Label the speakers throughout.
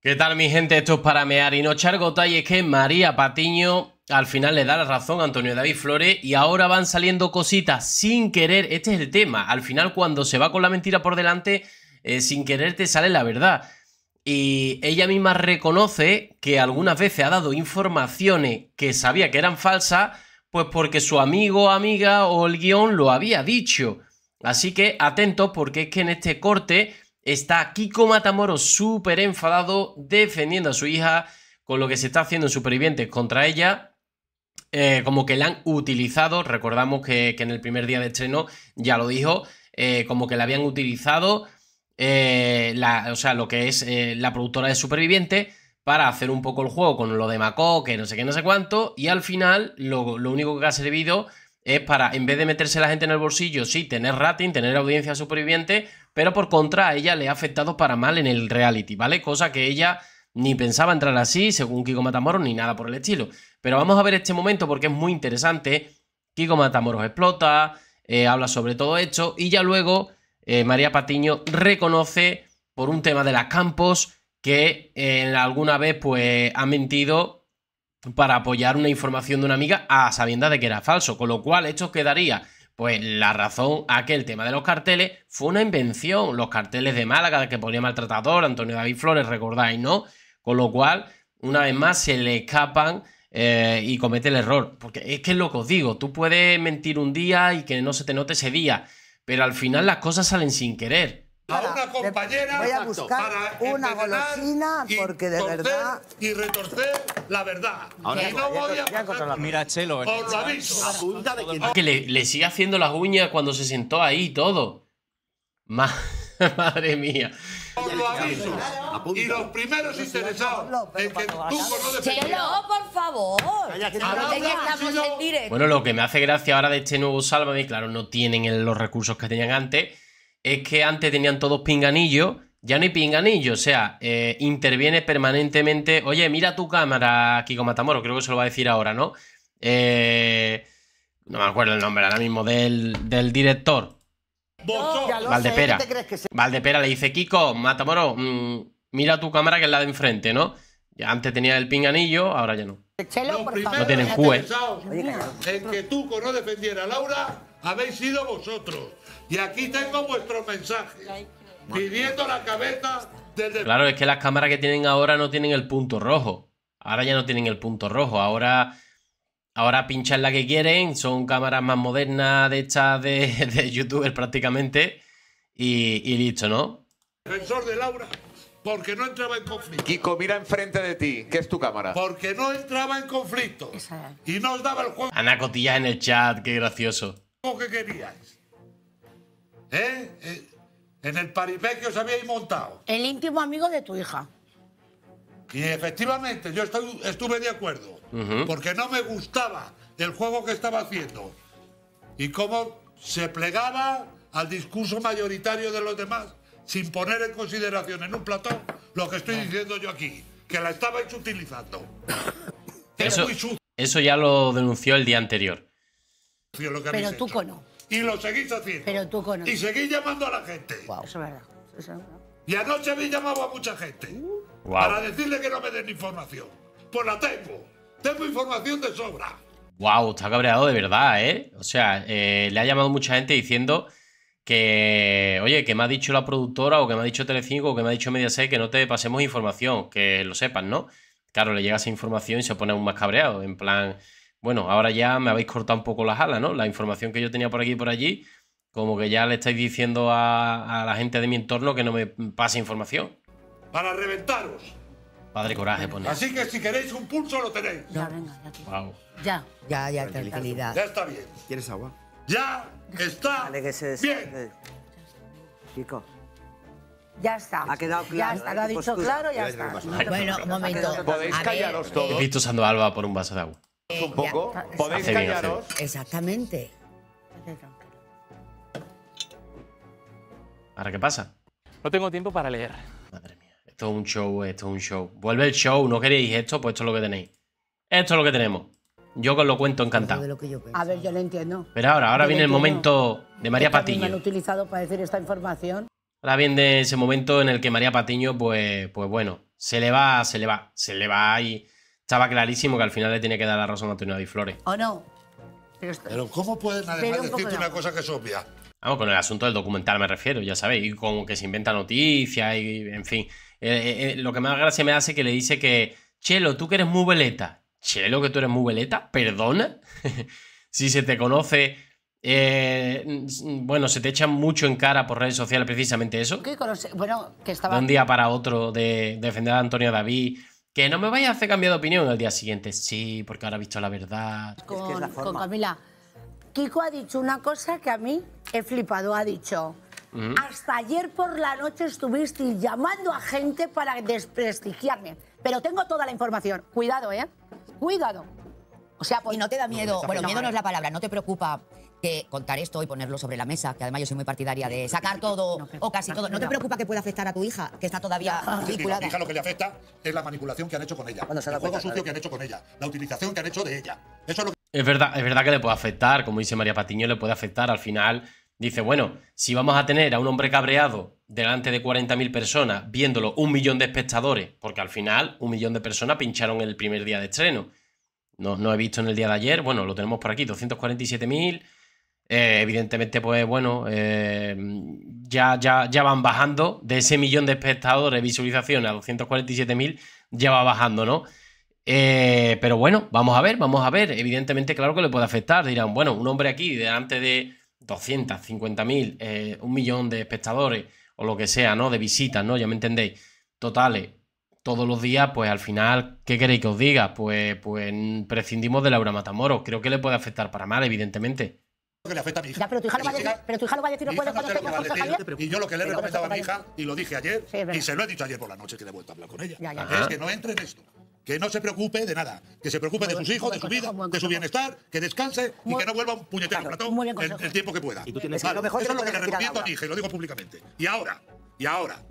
Speaker 1: ¿Qué tal mi gente? Esto es para mear y no echar es que María Patiño al final le da la razón a Antonio David Flores y ahora van saliendo cositas sin querer. Este es el tema. Al final cuando se va con la mentira por delante, eh, sin querer te sale la verdad. Y ella misma reconoce que algunas veces ha dado informaciones que sabía que eran falsas, pues porque su amigo, amiga o el guión lo había dicho. Así que atentos porque es que en este corte está Kiko Matamoros súper enfadado defendiendo a su hija con lo que se está haciendo en Supervivientes contra ella. Eh, como que la han utilizado, recordamos que, en el primer día de estreno ya lo dijo, eh, como que la habían utilizado, eh, la, o sea, lo que es la productora de Superviviente para hacer un poco el juego con lo de Mako, que no sé qué, no sé cuánto, y al final lo, lo único que ha servido es para, en vez de meterse la gente en el bolsillo, sí, tener rating, tener audiencia superviviente, pero por contra a ella le ha afectado para mal en el reality, ¿vale? Cosa que ella ni pensaba entrar así, según Kiko Matamoros, ni nada por el estilo. Pero vamos a ver este momento porque es muy interesante. Kiko Matamoros explota, eh, habla sobre todo esto y ya luego eh, María Patiño reconoce por un tema de las campos que en eh, alguna vez pues ha mentido para apoyar una información de una amiga a sabiendas de que era falso, con lo cual esto quedaría pues la razón a que el tema de los carteles fue una invención. Los carteles de Málaga que ponía maltratador, Antonio David Flores, recordáis, ¿no? Con lo cual, una vez más, se le escapan eh, y comete el error. Porque es que es lo que os digo, tú puedes mentir un día y que no se te note ese día, pero al final las cosas salen sin querer
Speaker 2: a una compañera voy a buscar para una golosina porque de verdad y retorcer la verdad Ahora, y no voy
Speaker 1: a la mira Chelo os lo eh. aviso que le, sigue haciendo las uñas cuando se sentó ahí todo madre mía
Speaker 2: Por lo aviso y los primeros interesados en que no
Speaker 3: Chelo por favor bueno
Speaker 1: lo que me hace gracia ahora de este nuevo Sálvame claro no tienen los recursos que tenían antes es que antes tenían todos pinganillos, ya no hay pinganillo, o sea, eh, interviene permanentemente, oye, mira tu cámara, Kiko Matamoro, creo que se lo va a decir ahora, ¿no? Eh, no me acuerdo el nombre ahora mismo del, del director. Valdepera. Valdepera le dice, Kiko, Matamoro, mm, mira tu cámara que es la de enfrente, ¿no? antes tenía el anillo, ahora ya no.
Speaker 2: E. No tienen juez. En que Tuco no defendiera a Laura, habéis sido vosotros. Y aquí tengo vuestro mensaje. Viviendo la cabeza del... Claro, es
Speaker 1: que las cámaras que tienen ahora no tienen el punto rojo. Ahora ya no tienen el punto rojo. Ahora... Ahora pinchan la que quieren, son cámaras más modernas de estas de, de youtubers prácticamente. Y, y listo, ¿no?
Speaker 2: Defensor de Laura, porque no entraba en conflicto.
Speaker 1: Kiko, mira enfrente de ti, que es tu cámara. Porque
Speaker 2: no entraba en conflicto. Y no os daba el juego. Ana Cotilla en el chat, qué gracioso. ¿Cómo que queríais? ¿Eh? ¿Eh? En el paripé que os habíais montado.
Speaker 3: El íntimo amigo de tu
Speaker 2: hija. Y efectivamente, yo estuve de acuerdo. Porque no me gustaba el juego que estaba haciendo. Y cómo se plegaba al discurso mayoritario de los demás sin poner en consideración en un platón lo que estoy diciendo yo aquí, que la estabais utilizando.
Speaker 1: eso, Eso ya lo denunció el día anterior.
Speaker 2: Pero tú conoces... Y lo seguís haciendo. Pero tú cono. Y seguís llamando a la gente. Eso es verdad. Y anoche habéis llamado a mucha gente uh. para decirle que no me den información. Pues la tengo. Tengo información de sobra.
Speaker 1: Wow, está cabreado de verdad, ¿eh? O sea, eh, le ha llamado mucha gente diciendo que, oye, que me ha dicho la productora o que me ha dicho Telecinco o que me ha dicho Mediaset que no te pasemos información, que lo sepan, ¿no? Claro, le llega esa información y se pone Un más cabreado, en plan, bueno, ahora ya me habéis cortado un poco las alas, ¿no? La información que yo tenía por aquí y por allí, como que ya le estáis diciendo a, la gente de mi entorno que no me pase información.
Speaker 2: Para reventaros.
Speaker 1: Padre coraje, ponéis. Así
Speaker 2: que si queréis un pulso lo tenéis. Ya, venga, ya. Ya, ya, ya, tranquilidad. Ya está bien. ¿Quieres agua? Ya Está que se bien. Eh, chico.
Speaker 3: Ya está. Ha quedado eh, claro. Ya está, lo ha dicho claro, ya está. Bueno, un momento. Podéis
Speaker 4: callaros eh, todos.
Speaker 1: Invito a Alba por un vaso de agua. un poco. Podéis callaros.
Speaker 3: Exactamente.
Speaker 1: ¿Ahora qué pasa? No tengo tiempo para leer. Madre mía. Esto es un show, esto es un show. Vuelve el show. ¿No queréis esto? Pues esto es lo que tenéis. Esto es lo que tenemos. Yo os lo cuento encantado.
Speaker 3: a ver, yo lo entiendo.
Speaker 1: Pero ahora, ahora viene el momento de María Patiño.
Speaker 3: utilizado para decir esta información.
Speaker 1: Ahora viene ese momento en el que María Patiño, pues, pues bueno, se le va, se le va, se le va y estaba clarísimo que al final le tiene que dar la razón a Antonio Flores.
Speaker 2: ¿O no? Pero, ¿cómo pueden además decirte una cosa que es obvia?
Speaker 1: Vamos, con el asunto del documental me refiero, ya sabéis, y como que se inventa noticias y, en fin. Eh, eh, eh, lo que más gracia me hace que le dice que, Chelo, tú que eres muy veleta. Chelo, que tú eres muy veleta, perdona. si se te conoce, eh, bueno, se te echa mucho en cara por redes sociales precisamente eso.
Speaker 3: bueno, que estaba... De un día
Speaker 1: para otro de defender a Antonio David. Que no me vaya a hacer cambiar de opinión el día siguiente. Sí, porque ahora ha visto la verdad. Con, Camila.
Speaker 3: Kiko ha dicho una cosa que a mí he flipado. Ha dicho, hasta ayer por la noche estuviste llamando a gente para desprestigiarme. Pero tengo toda la información. Cuidado, ¿eh? Cuidado. O sea, pues, y no te da miedo, bueno, miedo no es la palabra, no te preocupa que contar esto y ponerlo sobre la mesa, que además
Speaker 2: yo soy muy partidaria de sacar todo o casi todo. ¿No te preocupa
Speaker 3: que pueda afectar a tu hija, que está todavía vinculada? hija
Speaker 2: lo que le afecta es la manipulación que han hecho con ella, bueno, el juego sucio que han hecho con ella, la utilización que han hecho de ella.
Speaker 1: Eso es Es verdad, es verdad que le puede afectar, como dice María Patiño, le puede afectar. Al final, Dice, bueno, si vamos a tener a un hombre cabreado delante de 40.000 personas, viéndolo un millón de espectadores, porque al final un millón de personas pincharon el primer día de estreno. No, no he visto en el día de ayer, bueno, lo tenemos por aquí, 247.000. Eh, evidentemente, pues bueno, eh, ya, ya, ya van bajando. De ese millón de espectadores, visualización a 247.000, ya va bajando, ¿no? Eh, pero bueno, vamos a ver, vamos a ver. Evidentemente, claro que le puede afectar. Dirán, bueno, un hombre aquí delante de 250.000, eh, un millón de espectadores o lo que sea, ¿no? De visitas, ¿no? Ya me entendéis. Totales, todos los días, pues al final, ¿qué queréis que os diga? Pues, pues prescindimos de Laura Matamoros. Creo que le puede afectar para mal, evidentemente.
Speaker 4: Que le afecta a mi hija. pero tu hija lo va a decir, no puede
Speaker 2: Y yo lo que le he recomendado a mi hija, y lo dije ayer, y se lo he dicho ayer por la noche que he vuelto a hablar con ella, es que no entre en esto que no se preocupe de nada, que se preocupe de sus hijos, de su vida, de su bienestar, que descanse y que no vuelva un puñetero el, tiempo que pueda. ¿Y tú tienes mejor es lo que le recomiendo a mi lo digo públicamente. Y ahora, y ahora,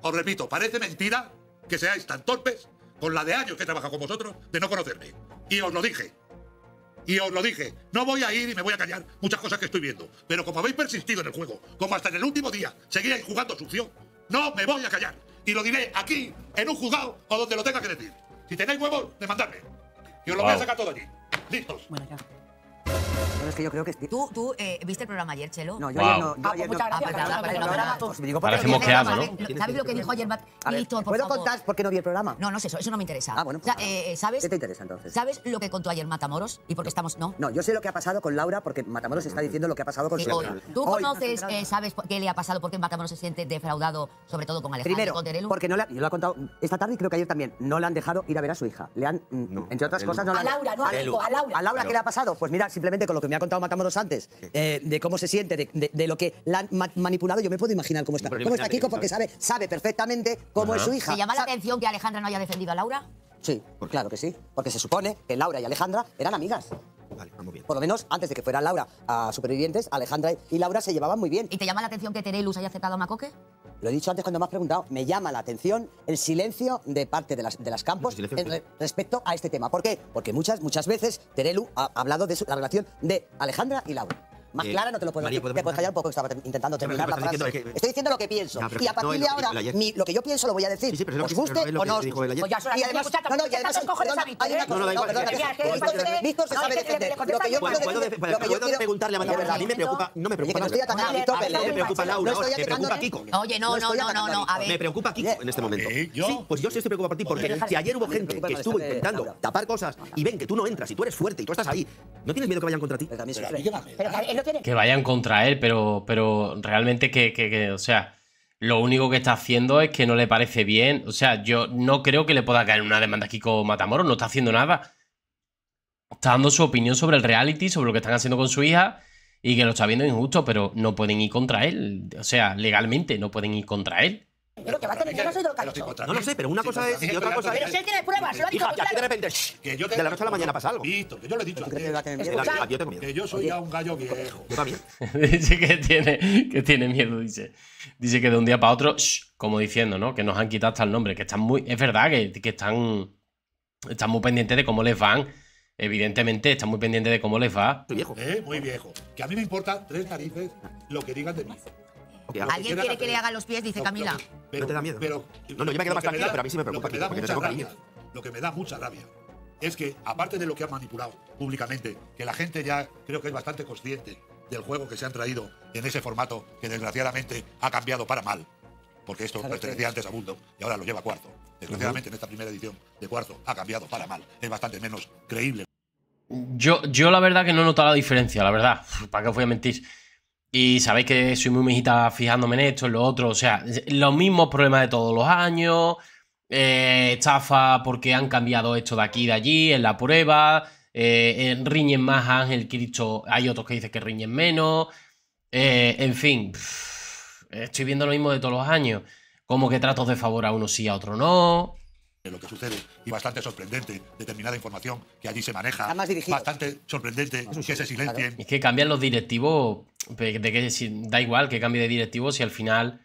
Speaker 2: os repito, parece mentira que seáis tan torpes con la de años que he trabajado con vosotros de no conocerme. Y os lo dije. Y os lo dije, no voy a ir y me voy a callar muchas cosas que estoy viendo. Pero como habéis persistido en el juego, como hasta en el último día seguíais jugando sucio, no me voy a callar y lo diré aquí, en un juzgado o donde lo tenga que decir. Si tenéis huevos, demandadme. os lo voy a sacar todo allí. Listos. Bueno, ya
Speaker 4: es que yo creo que... ¿Tú,
Speaker 3: tú eh, viste el programa ayer, Chelo? No, yo ayer no. ayer gracias. ¿no? ¿Sabes lo que dijo ayer Matamoros? ¿Puedo contar
Speaker 4: por qué no vi el programa? No, no sé, eso, eso no me interesa. Ah, bueno. Ah, eh, ¿sabes, ¿Qué te interesa, entonces? ¿Sabes lo que contó ayer Matamoros y por qué estamos...? No, no yo sé lo que ha pasado con Laura porque Matamoros está diciendo lo que ha pasado con su ¿Tú
Speaker 3: conoces, eh, sabes qué le ha pasado, por qué Matamoros se siente defraudado, sobre todo con Alejandro Primero,
Speaker 4: porque no le yo lo he contado esta tarde y creo que ayer también, no le han dejado ir a ver a su hija. Le han, mm, entre otras cosas... No a Laura, no a Laura. ¿A Laura qué le ha pasado? Pues mira, simplemente con lo que me ha contado Matamoros antes, eh, de cómo se siente, de, lo que la han manipulado, yo me puedo imaginar cómo está. ¿Cómo está Kiko? Porque sabe, sabe perfectamente cómo es su hija. ¿Te
Speaker 3: llama la atención que Alejandra no haya defendido a Laura?
Speaker 4: Sí, claro que sí. Porque se supone que Laura y Alejandra eran amigas. Por lo menos, antes de que fueran Laura a Supervivientes, Alejandra y Laura se llevaban muy bien. ¿Y te llama la atención que Terelus haya aceptado a Macoque? Lo he dicho antes cuando me has preguntado, me llama la atención el silencio de parte de las, de campos respecto a este tema. ¿Por qué? Porque muchas, muchas veces Terelu ha hablado de la relación de Alejandra y Laura. Más eh, clara no te lo puedo María, decir. Te puedes callar un poco, estaba intentando terminar la frase. Diciendo que... Estoy diciendo lo que pienso. y a partir no de ahora, lo, mi, lo que yo pienso lo voy a decir. Sí, sí,
Speaker 2: pero ¿Os guste o no os guste? Pues ya y además, no, no, y además, perdona, hay una cosa, no, perdona, Víctor se sabe defender. Lo que yo puedo lo que yo preguntarle a Manuel, a mí me preocupa, no me eh, ¿eh? preocupa. No estoy atacando a Víctor Me preocupa Laura, me preocupa Kiko. Oye, no, no, no, no, a ver. Me preocupa Kiko en este momento. ¿eh? Sí, pues yo sí estoy preocupado por ti, porque si ayer hubo gente que estuvo intentando tapar cosas y ven que tú no entras y tú eres fuerte y tú estás ahí, ¿no tienes miedo que vayan contra ti?
Speaker 4: Pero que
Speaker 1: vayan contra él, pero, pero realmente que, o sea, lo único que está haciendo es que no le parece bien. O sea, yo no creo que le pueda caer una demanda a Kiko Matamoros, no está haciendo nada. Está dando su opinión sobre el reality, sobre lo que están haciendo con su hija y que lo está viendo injusto, pero no pueden ir contra él. O sea, legalmente no pueden ir contra él.
Speaker 2: Yo no soy de lo No lo sé, pero una cosa es y otra cosa Pero si él tiene
Speaker 3: pruebas, lo ha dicho. Hija, que de
Speaker 2: repente, que yo de la noche a la mañana pasa algo. Listo, que yo lo he dicho. antes. Yo tengo miedo. Que yo soy ya un gallo viejo. Está bien. dice que
Speaker 1: tiene, que tiene miedo, dice. Dice que de un día para otro, como diciendo, ¿no? Que nos han quitado hasta el nombre, que están muy. Es verdad que, están. Están muy pendientes de cómo les van. Evidentemente, están muy pendientes de cómo les va. Muy
Speaker 2: viejo. Eh, muy viejo. Que a mí me importa tres narices lo que digan de mí. ¿Alguien quiere que
Speaker 3: le hagan los pies? Dice Camila.
Speaker 2: ¿No te da miedo? no, yo me quedo más tranquilo, pero a mí sí me preocupa. Lo que, me da mucha rabia, es que, aparte de lo que han manipulado públicamente, que la gente ya creo que es bastante consciente del juego que se han traído en ese formato que desgraciadamente ha cambiado para mal, porque esto pertenecía antes a Mundo y ahora lo lleva cuarto. Desgraciadamente en esta primera edición de cuarto ha cambiado para mal, es bastante menos creíble.
Speaker 1: Yo, yo la verdad que no he notado la diferencia, la verdad, ¿para qué os voy a mentir? Y sabéis que soy muy mijita fijándome en esto, en lo otro. O sea, los mismos problemas de todos los años. Eh, estafa porque han cambiado esto de aquí y de allí en la prueba. Eh, riñen más a Ángel Cristo. Hay otros que dicen que riñen menos. Eh, en fin, estoy viendo lo mismo de todos los años. Como que tratos de favor a uno sí, a
Speaker 2: otro no lo que sucede y bastante sorprendente determinada información que allí se maneja bastante sorprendente que se silencien es que cambian los directivos de que
Speaker 1: da igual que cambie de directivo si al final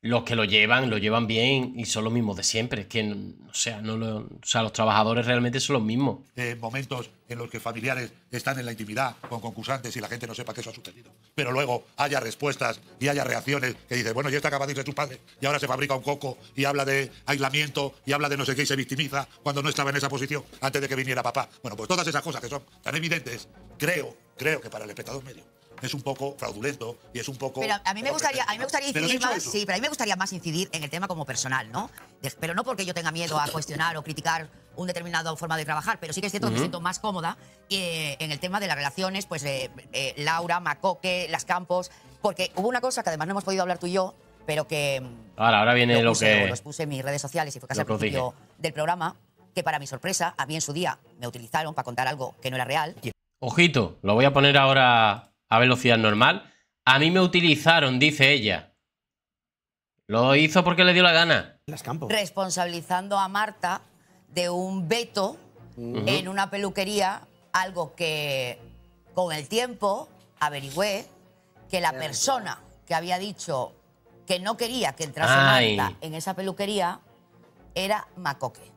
Speaker 1: los que lo llevan, lo llevan bien y son los mismos de siempre. Es que, o sea, no sea, los trabajadores realmente son los mismos.
Speaker 2: momentos en los que familiares están en la intimidad con concursantes y la gente no sepa que eso ha sucedido. Pero luego haya respuestas y haya reacciones que dicen, bueno, ya está acabado de irse su padre y ahora se fabrica un coco y habla de aislamiento y habla de no sé qué y se victimiza cuando no estaba en esa posición antes de que viniera papá. Bueno, pues todas esas cosas que son tan evidentes, creo, creo que para el espectador medio es un poco fraudulento y es un poco... Pero a mí me gustaría, a mí me gustaría incidir más, sí,
Speaker 3: pero a mí me gustaría más incidir en el tema como personal, ¿no? pero no porque yo tenga miedo a cuestionar o criticar un determinado forma de trabajar, pero sí que es cierto que me siento más cómoda eh, en el tema de las relaciones, pues eh, eh, Laura, Macoque, Las Campos, porque hubo una cosa que además no hemos podido hablar tú y yo, pero que... Mm,
Speaker 1: ahora, ahora viene lo, que... que... Los
Speaker 3: puse en mis redes sociales y fue casi al principio del programa, que para mi sorpresa, a mí en su día me utilizaron para contar algo que no era real.
Speaker 1: Ojito, lo voy a poner ahora a velocidad normal. A mí me utilizaron, dice ella. Lo hizo porque le dio la gana. Las
Speaker 3: Responsabilizando a Marta de un veto en una peluquería, algo que con el tiempo averigüé que la persona que había dicho que no quería que entrase Marta en esa peluquería era Macoque.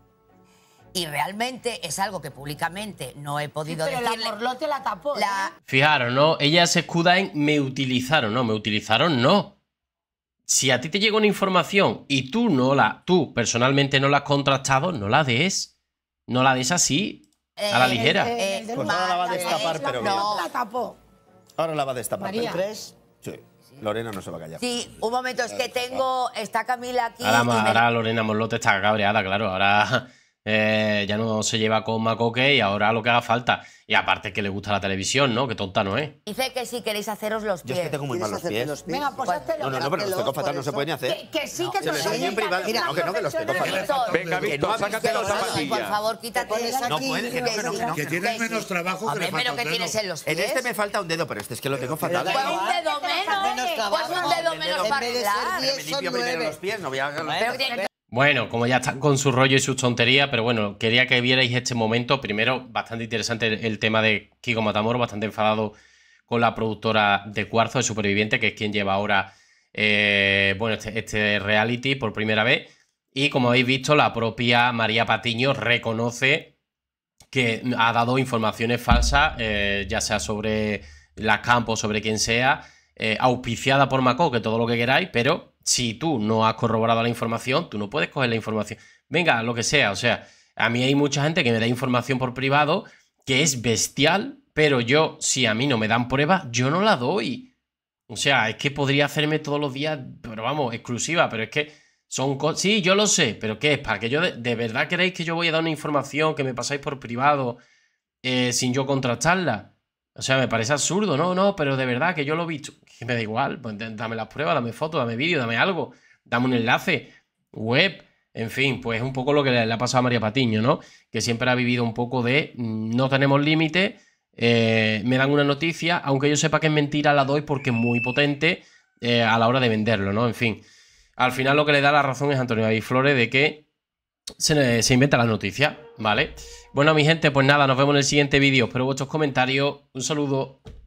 Speaker 3: Y realmente es algo que públicamente no he podido sí, pero decirle. la Morlote la tapó. La...
Speaker 1: Fijaros, ¿no? Ella se escuda en me utilizaron. No, me utilizaron no. Si a ti te llega una información y tú no la, tú personalmente no la has contrastado, no la des. No la des así, a la eh, ligera.
Speaker 4: Eh, eh,
Speaker 3: pues ahora la va a destapar, pero bien. la tapó.
Speaker 1: Ahora la va a destapar. María. tres? Sí. Lorena no se va a callar. Sí,
Speaker 3: un momento, es que tengo. Está Camila aquí. Ahora,
Speaker 1: ahora Lorena Morlote está cabreada, claro. Ahora eh, ya no se lleva con Macoque y ahora lo que haga falta. Y aparte que le gusta la televisión, ¿no? Que tonta no es.
Speaker 3: Dice que si queréis haceros los pies. Yo es que tengo muy mal los pies. Venga, pues pies. No, no, no, pero los tengo fatal, no se pueden hacer. Que, sí, que no. te lo en privado. Mira, no, que no, que los tengo fatal.
Speaker 2: Venga, Víctor, sácate los zapatillas. Por
Speaker 3: favor, quítate esa No que no, que no. Que
Speaker 2: tienes menos trabajo que le pero que tienes en los pies. En este me falta un dedo, pero este es que lo tengo fatal. Pues un dedo
Speaker 3: menos.
Speaker 4: Pues un dedo menos para En vez de ser son los pies, no voy a...
Speaker 2: Bueno, como
Speaker 1: ya están con su rollo y sus tonterías, pero bueno, quería que vierais este momento. Primero, bastante interesante el, tema de Kiko Matamoros, bastante enfadado con la productora de Cuarzo, de Superviviente, que es quien lleva ahora eh, bueno, este, este, reality por primera vez. Y como habéis visto, la propia María Patiño reconoce que ha dado informaciones falsas, eh, ya sea sobre las campos, sobre quien sea, eh, auspiciada por Macó, que todo lo que queráis, pero si tú no has corroborado la información, tú no puedes coger la información. Venga, lo que sea, o sea, a mí hay mucha gente que me da información por privado que es bestial, pero yo, si a mí no me dan pruebas, yo no la doy. O sea, es que podría hacerme todos los días, pero vamos, exclusiva, pero es que son cosas... Sí, yo lo sé, pero ¿qué es? ¿Para que yo de, verdad queréis que yo voy a dar una información que me pasáis por privado eh, sin yo contrastarla? O sea, me parece absurdo, no, no, pero de verdad que yo lo he visto. me da igual, pues dame las pruebas, dame fotos, dame vídeo, dame algo, dame un enlace, web, en fin, pues es un poco lo que le, ha pasado a María Patiño, ¿no? Que siempre ha vivido un poco de mm, no tenemos límite, eh, me dan una noticia, aunque yo sepa que es mentira, la doy porque es muy potente eh, a la hora de venderlo, ¿no? En fin, al final lo que le da la razón es Antonio David de que eh, se, inventa la noticia, ¿vale? Bueno, mi gente, pues nada, nos vemos en el siguiente vídeo. Espero vuestros comentarios. Un saludo.